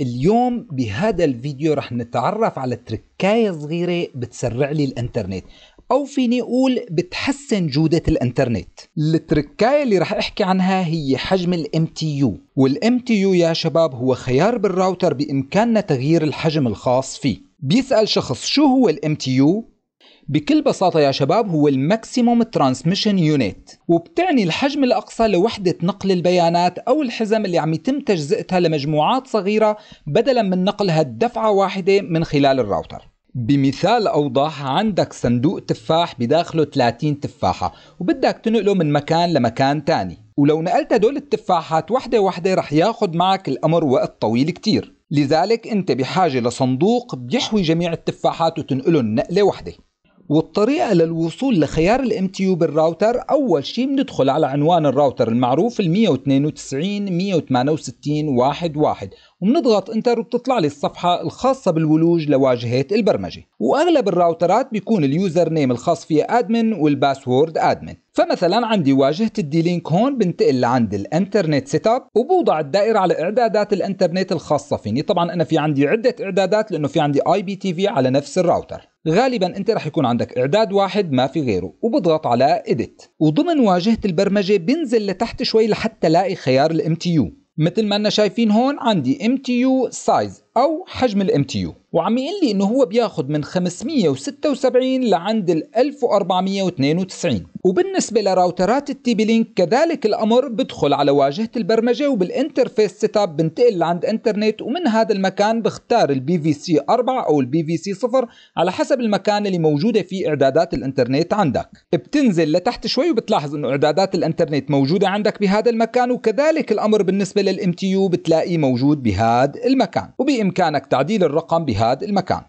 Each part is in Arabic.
اليوم بهذا الفيديو رح نتعرف على تركاية صغيرة بتسرع لي الانترنت أو فيني أقول بتحسن جودة الانترنت التركاية اللي رح أحكي عنها هي حجم ال MTU وال MTU يا شباب هو خيار بالراوتر بإمكاننا تغيير الحجم الخاص فيه بيسأل شخص شو هو ال MTU بكل بساطة يا شباب هو الماكسيموم ترانسميشن يونيت وبتعني الحجم الأقصى لوحدة نقل البيانات أو الحزم اللي عم يتم تجزئتها لمجموعات صغيرة بدلا من نقلها دفعة واحدة من خلال الراوتر بمثال أوضح عندك صندوق تفاح بداخله 30 تفاحة وبدك تنقله من مكان لمكان تاني ولو نقلت هدول التفاحات وحدة وحدة رح ياخد معك الأمر وقت طويل كتير لذلك أنت بحاجة لصندوق بيحوي جميع التفاحات وتنقلهم نقلة وحدة والطريقة للوصول لخيار الام تي يو بالراوتر أول شيء بندخل على عنوان الراوتر المعروف ال 11 وبنضغط انتر وبتطلع لي الصفحة الخاصة بالولوج لواجهة البرمجة واغلب الراوترات بيكون اليوزر نيم الخاص فيها ادمن والباسورد ادمن فمثلا عندي واجهة الديلينك هون بنتقل لعند الانترنت سيت اب وبوضع الدائرة على اعدادات الانترنت الخاصة فيني طبعا انا في عندي عدة اعدادات لانه في عندي اي بي تي في على نفس الراوتر غالبا انت رح يكون عندك اعداد واحد ما في غيره وبضغط على اديت وضمن واجهة البرمجة بنزل لتحت شوي لحتى لاقي خيار الام تي يو مثل ما انا شايفين هون عندي ام تي يو سايز أو حجم الام تي يو وعم يقول لي إنه هو بياخذ من 576 لعند ال 1492 وبالنسبة لراوترات التي بي لينك كذلك الأمر بدخل على واجهة البرمجة وبالانترفيس سيت اب بنتقل لعند انترنت ومن هذا المكان بختار البي في سي 4 أو البي في سي 0 على حسب المكان اللي موجودة فيه إعدادات الانترنت عندك بتنزل لتحت شوي وبتلاحظ إنه إعدادات الانترنت موجودة عندك بهذا المكان وكذلك الأمر بالنسبة للام تي يو بتلاقيه موجود بهذا المكان وبي بإمكانك تعديل الرقم بهذا المكان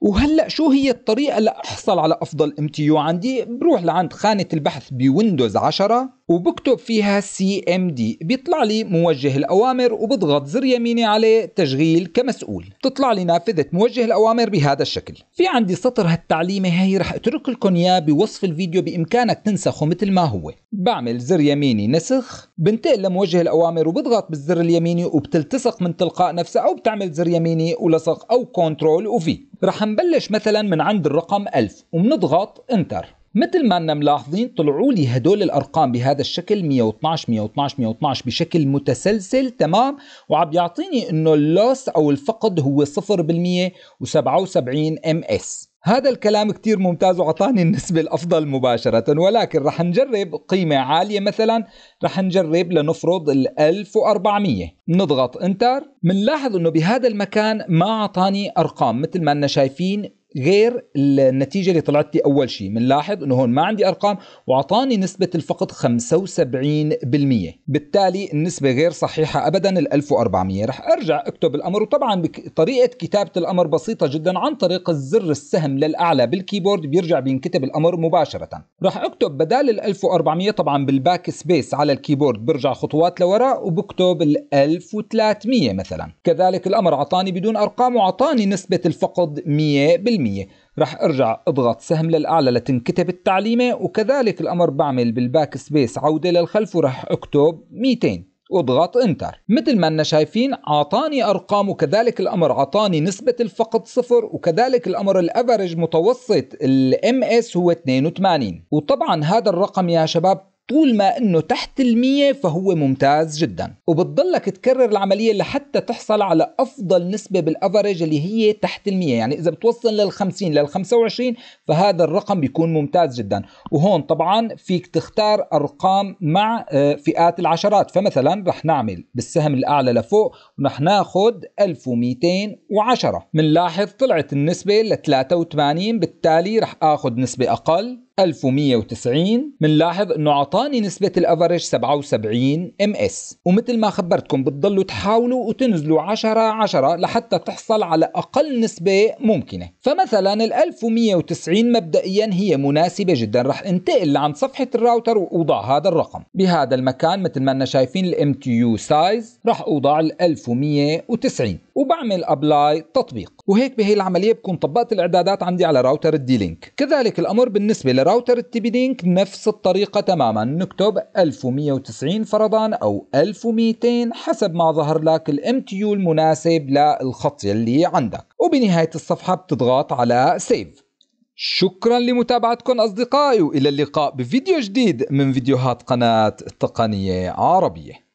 وهلأ شو هي الطريقة لأحصل على أفضل ام تي يو عندي بروح لعند خانة البحث بويندوز 10 وبكتب فيها سي ام دي بيطلع لي موجه الاوامر وبضغط زر يميني عليه تشغيل كمسؤول بتطلع لي نافذه موجه الاوامر بهذا الشكل في عندي سطر هالتعليمه هي رح اترك لكم اياه بوصف الفيديو بامكانك تنسخه مثل ما هو بعمل زر يميني نسخ بنتقل لموجه الاوامر وبضغط بالزر اليميني وبتلتصق من تلقاء نفسها او بتعمل زر يميني ولصق او كنترول وفي رح نبلش مثلا من عند الرقم 1000 وبنضغط انتر مثل ما أننا ملاحظين طلعوا لي هدول الأرقام بهذا الشكل 112 112 112 بشكل متسلسل تمام وعم يعطيني أنه اللوس أو الفقد هو 0% و77 ام اس هذا الكلام كتير ممتاز وعطاني النسبة الأفضل مباشرة ولكن رح نجرب قيمة عالية مثلا رح نجرب لنفرض ال 1400 نضغط انتر بنلاحظ انه بهذا المكان ما عطاني ارقام مثل ما انا شايفين غير النتيجة اللي طلعت لي أول شيء بنلاحظ أنه هون ما عندي أرقام وأعطاني نسبة الفقد 75% بالتالي النسبة غير صحيحة أبدا ال 1400 رح أرجع أكتب الأمر وطبعا طريقة كتابة الأمر بسيطة جدا عن طريق الزر السهم للأعلى بالكيبورد بيرجع بينكتب الأمر مباشرة رح أكتب بدال ال 1400 طبعا بالباك سبيس على الكيبورد برجع خطوات لوراء وبكتب ال 1300 مثلا كذلك الأمر أعطاني بدون أرقام وأعطاني نسبة الفقد 100% التعليمية رح ارجع اضغط سهم للاعلى لتنكتب التعليمة وكذلك الامر بعمل بالباك سبيس عودة للخلف ورح اكتب 200 واضغط انتر مثل ما انا شايفين اعطاني ارقام وكذلك الامر اعطاني نسبة الفقد صفر وكذلك الامر الافرج متوسط الام اس هو 82 وطبعا هذا الرقم يا شباب طول ما انه تحت المية فهو ممتاز جدا وبتضلك تكرر العملية لحتى تحصل على افضل نسبة بالافرج اللي هي تحت المية يعني اذا بتوصل للخمسين للخمسة وعشرين فهذا الرقم بيكون ممتاز جدا وهون طبعا فيك تختار ارقام مع آه، فئات العشرات فمثلا رح نعمل بالسهم الاعلى لفوق ورح ناخد 1210 بنلاحظ طلعت النسبة لثلاثة 83 بالتالي رح اخد نسبة اقل 1190 بنلاحظ انه اعطاني نسبة الافرج 77 ام اس ومثل ما خبرتكم بتضلوا تحاولوا وتنزلوا 10 10 لحتى تحصل على اقل نسبة ممكنة فمثلا ال 1190 مبدئيا هي مناسبة جدا رح انتقل لعند صفحة الراوتر واوضع هذا الرقم بهذا المكان مثل ما انا شايفين الام تي يو سايز رح اوضع ال 1190 وبعمل ابلاي تطبيق وهيك بهي العملية بكون طبقت الإعدادات عندي على راوتر الدي لينك كذلك الأمر بالنسبة لراوتر التي بي لينك نفس الطريقة تماما نكتب 1190 فرضا أو 1200 حسب ما ظهر لك الام تي يو المناسب للخط اللي عندك وبنهاية الصفحة بتضغط على سيف شكرا لمتابعتكم أصدقائي وإلى اللقاء بفيديو جديد من فيديوهات قناة تقنية عربية